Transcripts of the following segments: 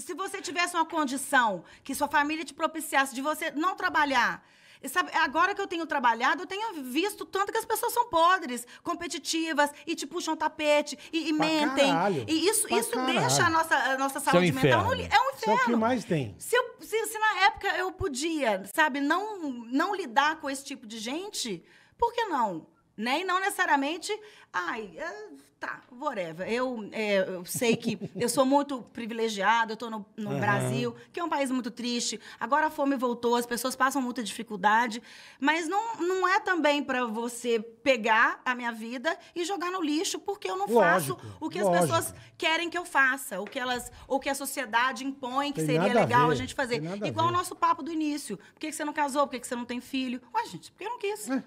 Se você tivesse uma condição que sua família te propiciasse de você não trabalhar, Sabe, agora que eu tenho trabalhado, eu tenho visto tanto que as pessoas são podres, competitivas, e te puxam tapete, e, e mentem. Caralho, e isso, isso deixa a nossa, a nossa é saúde mental. é um inferno. Isso é o que mais tem. Se, eu, se, se, na época eu podia, sabe, não, não lidar com esse tipo de gente, por que não? né? E não necessariamente, ai, é, tá, whatever. Eu, é, eu sei que eu sou muito privilegiada, eu estou no, no uhum. Brasil, que é um país muito triste. Agora a fome voltou, as pessoas passam muita dificuldade. Mas não, não é também para você pegar a minha vida e jogar no lixo, porque eu não lógico, faço o que lógico. as pessoas querem que eu faça, o que elas, ou que a sociedade impõe que tem seria legal a, a, gente fazer. Igual o nosso papo do início. Por que, você não casou? Por que, que você não tem filho? Ué, gente, porque eu não quis. É.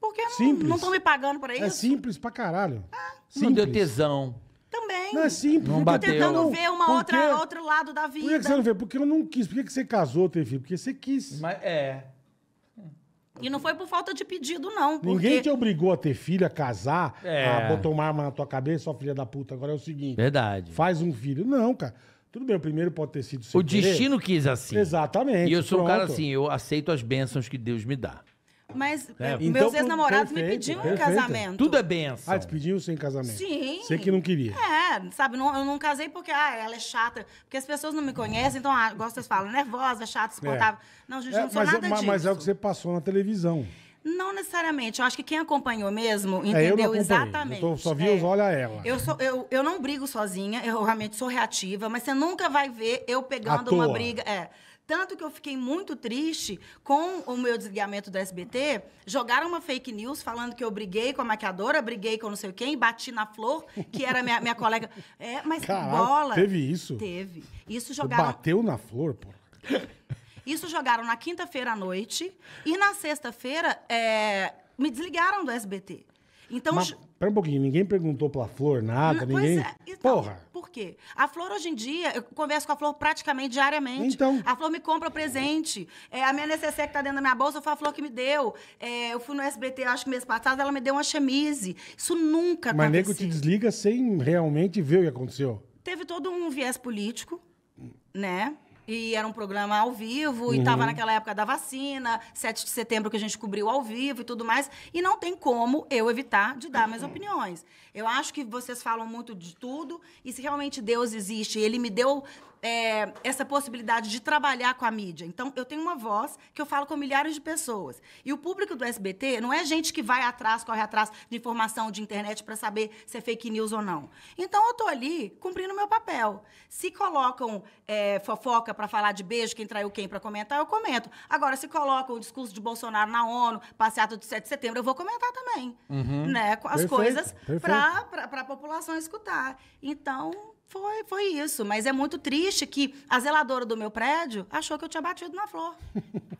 Porque Simples. não estão me pagando para é isso. É simples pra caralho. Ah, Não deu tesão. Também. Não é simples. Não bateu. tô bateu. tentando ver uma outra, outro lado da vida. Por que você não vê? Porque eu não quis. Por que você casou, teve filho? Porque você quis. Mas é. E não foi por falta de pedido, não. Porque... Ninguém te obrigou a ter filho, a casar, É. a botar uma arma na tua cabeça, ó, filha da puta. Agora é o seguinte. Verdade. Faz um filho. Não, cara. Tudo bem, o primeiro pode ter sido seu O querer. destino quis assim. Exatamente. E eu sou um cara assim, eu aceito as bênçãos que Deus me dá. Mas é, eh, então, meus então, ex-namorados me pediam perfeito. um casamento. Tudo é benção. Ah, eles pediam sem casamento? Sim. Você que não queria. É, sabe? Não, eu não casei porque ah, ela é chata. Porque as pessoas não me conhecem, então, ah, de vocês falam, nervosa, chata, suportável. É. Não, gente, é, não sou mas, é nada mas, disso. Mas é o que você passou na televisão. Não necessariamente. Eu acho que quem acompanhou mesmo é, entendeu é, exatamente. Eu tô, só vi é. os olha ela. Eu, sou, eu, eu não brigo sozinha, eu realmente sou reativa, mas você nunca vai ver eu pegando uma briga. É. Tanto que eu fiquei muito triste com o meu desligamento do SBT. Jogaram uma fake news falando que eu briguei com a maquiadora, briguei com não sei quem, bati na flor, que era minha, minha colega. É, mas bola. Teve isso? Teve. Isso jogaram. Bateu na flor, pô. Isso jogaram na quinta-feira à noite. E na sexta-feira, é, me desligaram do SBT. Então. Mas, pera um pouquinho, ninguém perguntou pra Flor nada, pois ninguém. É, então, Porra! Por quê? A Flor, hoje em dia, eu converso com a Flor praticamente diariamente. Então. A Flor me compra o presente. É, a minha necessaire que tá dentro da minha bolsa foi a Flor que me deu. É, eu fui no SBT, acho que mês passado, ela me deu uma chemise. Isso nunca Mas aconteceu. Mas nego te desliga sem realmente ver o que aconteceu. Teve todo um viés político, né? E era um programa ao vivo, uhum. e estava naquela época da vacina, 7 de setembro que a gente cobriu ao vivo e tudo mais. E não tem como eu evitar de dar uhum. minhas opiniões. Eu acho que vocês falam muito de tudo, e se realmente Deus existe, ele me deu é, essa possibilidade de trabalhar com a mídia. Então, eu tenho uma voz que eu falo com milhares de pessoas. E o público do SBT não é gente que vai atrás, corre atrás de informação de internet para saber se é fake news ou não. Então, eu estou ali cumprindo o meu papel. Se colocam é, fofoca para falar de beijo, quem traiu quem para comentar, eu comento. Agora, se colocam o discurso de Bolsonaro na ONU, passeata do 7 de setembro, eu vou comentar também. Uhum. Né, as perfeito, coisas para a população escutar. Então, foi, foi isso. Mas é muito triste que a zeladora do meu prédio achou que eu tinha batido na flor.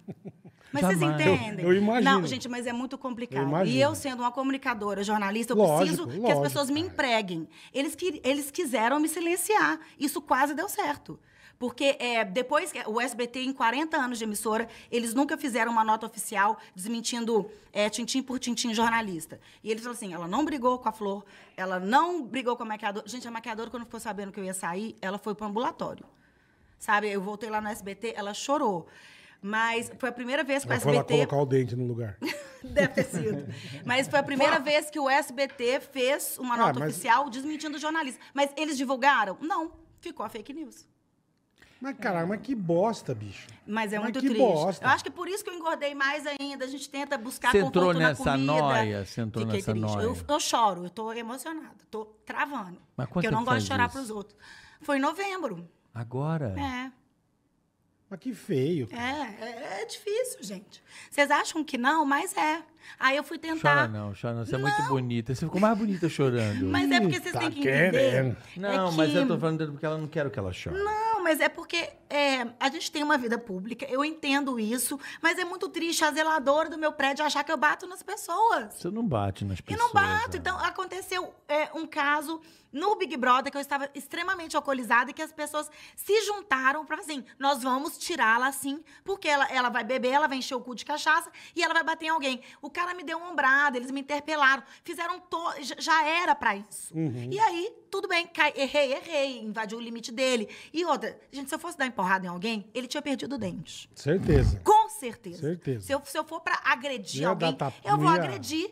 Mas Jamais. vocês entendem? Eu, eu, imagino. Não, gente, mas é muito complicado. Eu e eu, sendo uma comunicadora, jornalista, eu lógico, preciso lógico, que as pessoas cara. me empreguem. Eles, que, eles quiseram me silenciar. Isso quase deu certo. Porque é, depois que o SBT, em 40 anos de emissora, eles nunca fizeram uma nota oficial desmentindo é, tintim por tintim jornalista. E eles falaram assim: ela não brigou com a Flor, ela não brigou com a maquiadora. Gente, a maquiadora, quando ficou sabendo que eu ia sair, ela foi para o ambulatório. Sabe? Eu voltei lá no SBT, ela chorou. Mas foi a primeira vez que ela o SBT. lá colocar o dente no lugar. Deve ter sido. Mas foi a primeira vez que o SBT fez uma ah, nota ah, mas... oficial desmentindo jornalista. Mas eles divulgaram? Não. Ficou a fake news. Mas, caralho, mas que bosta, bicho. Mas é mas muito que triste. Bosta. Eu acho que por isso que eu engordei mais ainda. A gente tenta buscar você conforto entrou nessa na comida. Noia, você entrou Fiquei nessa triste. noia. Eu, eu choro, eu tô emocionada, tô travando. Mas quando porque eu não gosto de chorar para os outros. Foi em novembro. Agora? É. Mas que feio. É, é, é, difícil, gente. Vocês acham que não, mas é. Aí eu fui tentar. Chora não, chora não. Você não. é muito bonita. Você ficou mais bonita chorando. mas é porque vocês tá têm que entender. Querendo. Não, é que... mas eu tô falando porque ela não quer que ela chore. Não, mas é porque é, a gente tem uma vida pública, eu entendo isso, mas é muito triste a zeladora do meu prédio achar que eu bato nas pessoas. Você não bate nas pessoas. Eu não bato. Né? Então, aconteceu é, um caso no Big Brother que eu estava extremamente alcoolizada e que as pessoas se juntaram para assim, nós vamos tirá-la assim, porque ela, ela vai beber, ela vai encher o cu de cachaça e ela vai bater em alguém. O cara me deu uma ombrada, eles me interpelaram, fizeram to... já era para isso. Uhum. E aí, tudo bem, errei, errei, invadiu o limite dele. E outra, gente, se eu fosse dar porrada em alguém, ele tinha perdido o dente. Certeza. Com certeza. certeza. Se, eu, se eu for para agredir ia alguém, tap... eu vou ia... agredir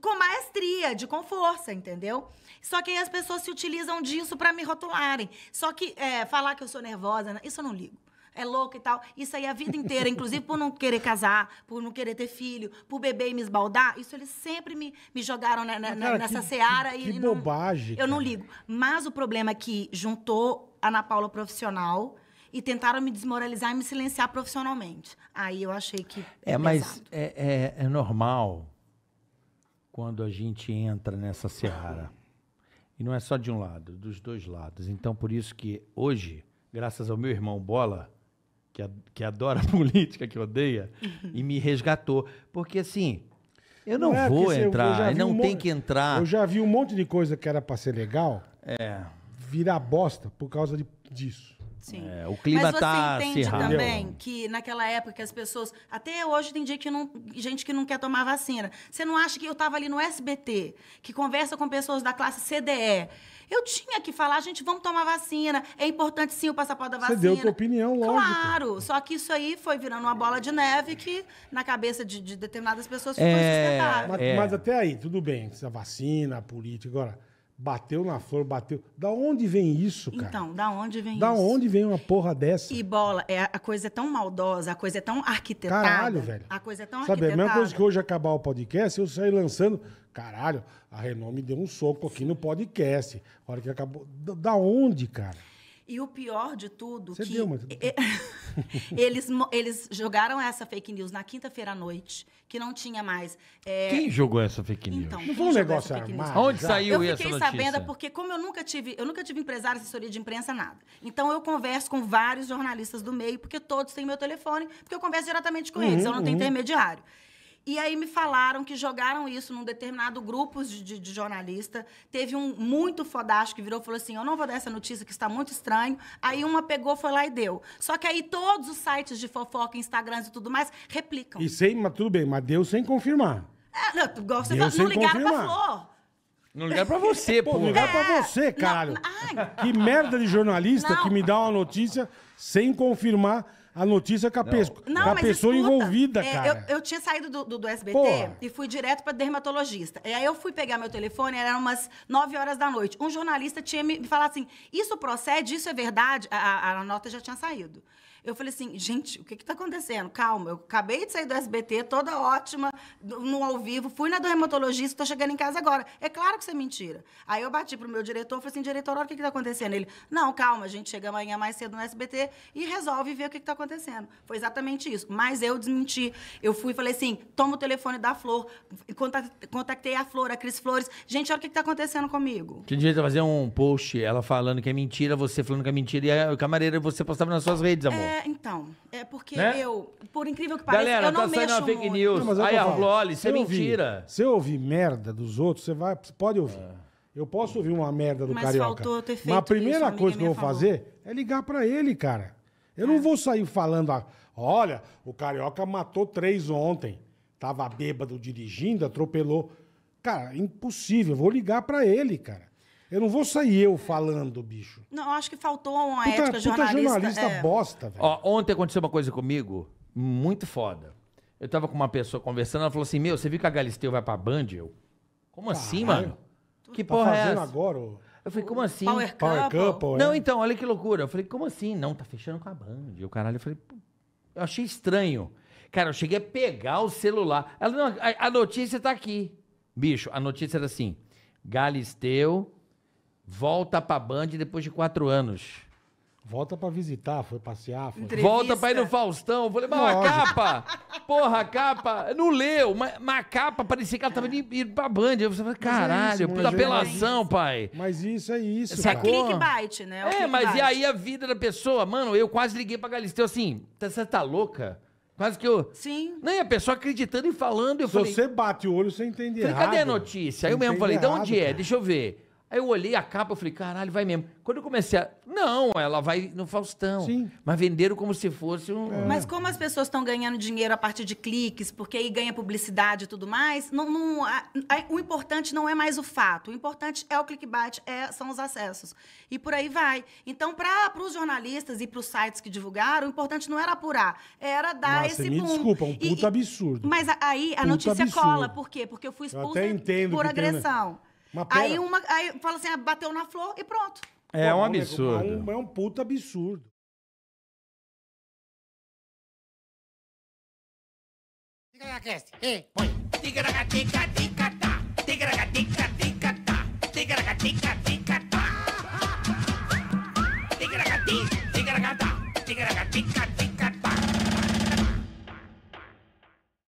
com maestria, de com força, entendeu? Só que aí as pessoas se utilizam disso para me rotularem. Só que é, falar que eu sou nervosa, né, isso eu não ligo é louco e tal. Isso aí a vida inteira, inclusive por não querer casar, por não querer ter filho, por beber e me esbaldar, isso eles sempre me, me jogaram na, na, cara, nessa que, seara. Que, e, que e bobagem. Não, eu não ligo. Mas o problema é que juntou a Ana Paula profissional e tentaram me desmoralizar e me silenciar profissionalmente. Aí eu achei que. É, mas é, é, é normal quando a gente entra nessa seara. E não é só de um lado, é dos dois lados. Então, por isso que hoje, graças ao meu irmão Bola, que, a, que adora a política, que odeia, uhum. e me resgatou. Porque assim. Eu não, não é, vou entrar, eu, eu não um tem que entrar. Eu já vi um monte de coisa que era para ser legal é. virar bosta por causa de, disso. Sim. É, o clima Mas você tá entende acirrado. também que naquela época que as pessoas. Até hoje tem dia que não, gente que não quer tomar vacina. Você não acha que eu estava ali no SBT, que conversa com pessoas da classe CDE? Eu tinha que falar, gente, vamos tomar vacina. É importante sim o passaporte da vacina. Você deu a tua opinião, lógico. Claro, só que isso aí foi virando uma bola de neve que na cabeça de, de determinadas pessoas ficou é, sustentável. Mas, é. mas até aí, tudo bem, a vacina, a política, agora. Bateu na flor, bateu. Da onde vem isso, cara? Então, da onde vem da isso? Da onde vem uma porra dessa? E bola, é, a coisa é tão maldosa, a coisa é tão arquitetada. Caralho, velho. A coisa é tão Sabe, arquitetada. É Sabe, a mesma coisa que hoje acabar o podcast, eu sair lançando. Caralho, a Renault me deu um soco aqui no podcast. A hora que acabou. Da onde, cara? E o pior de tudo Você que deu, mas... eles eles jogaram essa fake news na quinta-feira à noite, que não tinha mais. É... Quem jogou essa fake news? Então, não foi um negócio armado. Onde saiu eu essa notícia? Eu fiquei sabendo é porque como eu nunca tive, eu nunca tive empresário, assessoria de imprensa nada. Então eu converso com vários jornalistas do meio, porque todos têm meu telefone, porque eu converso diretamente com uhum, eles, eu não tenho uhum. intermediário. E aí me falaram que jogaram isso num determinado grupo de, de, de jornalista. Teve um muito fodástico que virou e falou assim: Eu não vou dar essa notícia que está muito estranho. Aí uma pegou, foi lá e deu. Só que aí todos os sites de fofoca, Instagrams e tudo mais, replicam. E sem, mas tudo bem, mas deu sem confirmar. É, não, tu gosta falou, não ligaram confirmar. pra flor. Não ligaram pra você, pô. Não ligaram é, pra você, caralho. Não, ai. Que merda de jornalista não. que me dá uma notícia sem confirmar a notícia é com a, pe não, a pessoa escuta, envolvida, é, cara. Eu, eu, tinha saído do, do, do SBT Porra. e fui direto para dermatologista. E aí eu fui pegar meu telefone, eram umas 9 horas da noite. Um jornalista tinha me falado assim: isso procede, isso é verdade? a, a, a nota já tinha saído. Eu falei assim, gente, o que está acontecendo? Calma, eu acabei de sair do SBT, toda ótima, no ao vivo, fui na dermatologia, estou chegando em casa agora. É claro que isso é mentira. Aí eu bati pro meu diretor, falei assim, diretor, olha o que está acontecendo. Ele, não, calma, a gente chega amanhã mais cedo no SBT e resolve ver o que está acontecendo. Foi exatamente isso. Mas eu desmenti. Eu fui e falei assim, toma o telefone da Flor, contatei a Flor, a Cris Flores. Gente, olha o que está acontecendo comigo. Tinha direito fazer um post, ela falando que é mentira, você falando que é mentira, e a camareira você postava nas suas redes, amor. É é, então. É porque né? eu, por incrível que pareça, Galera, eu não tá mexo saindo fake news. Não, Aí, Arloli, isso é mentira. Se eu ouvir merda dos outros, você vai, você pode ouvir. É. Eu posso ouvir uma merda do mas carioca. mas a primeira isso, coisa que eu vou falou. fazer é ligar para ele, cara. Eu é. não vou sair falando, ah, olha, o carioca matou três ontem. Tava bêbado dirigindo, atropelou. Cara, impossível. Eu vou ligar para ele, cara. Eu não vou sair eu falando, bicho. Não, acho que faltou uma puta, ética puta jornalista. jornalista é. bosta, velho. Ó, ontem aconteceu uma coisa comigo muito foda. Eu tava com uma pessoa conversando, ela falou assim: Meu, você viu que a Galisteu vai pra Band? Eu, como Caralho. assim, tá mano? Que tá porra é essa? agora, ô. Eu falei, como assim? Power, Power Couple. Couple não, é? então, olha que loucura. Eu falei, como assim? Não, tá fechando com a Band. E o caralho, eu falei, eu achei estranho. Cara, eu cheguei a pegar o celular. Ela, não, a, a, notícia tá aqui. Bicho, a notícia era assim: Galisteu Volta pra Band depois de quatro anos. Volta pra visitar, foi passear. Foi... Volta pra ir no Faustão. Falei, mas a capa! Porra, a capa! Não leu, mas, mas a capa parecia que ela tava indo, indo pra Band. Eu falei, é caralho, é puta apelação, é pai. Mas isso é isso. Isso é clickbait, né? é, é mas e aí a vida da pessoa? Mano, eu quase liguei pra Galisteu assim, tá, você tá louca? Quase que eu. Sim. Nem né, a pessoa acreditando e falando. Eu Se falei, você bate o olho, você entende falei, errado. Cadê a notícia? Aí eu mesmo falei, de onde é? Cara. Deixa eu ver. Aí eu olhei a capa, e falei, caralho, vai mesmo. Quando eu comecei a. Não, ela vai no Faustão. Sim. Mas venderam como se fosse um. É. Mas como as pessoas estão ganhando dinheiro a partir de cliques, porque aí ganha publicidade e tudo mais, não, não a, a, o importante não é mais o fato. O importante é o clickbait, é, são os acessos. E por aí vai. Então, para os jornalistas e para os sites que divulgaram, o importante não era apurar, era dar Nossa, esse me boom. Desculpa, um puto e, absurdo. Mas aí a puta notícia absurdo. cola. Por quê? Porque eu fui expulsa eu por agressão. Tem, né? Aí uma. Aí fala assim, ah, bateu na flor e pronto. É Pô, um nego, absurdo. É um, é um puta absurdo. tica taca tá. tica tá. tica tica tica tica tica tica tica tica tica tica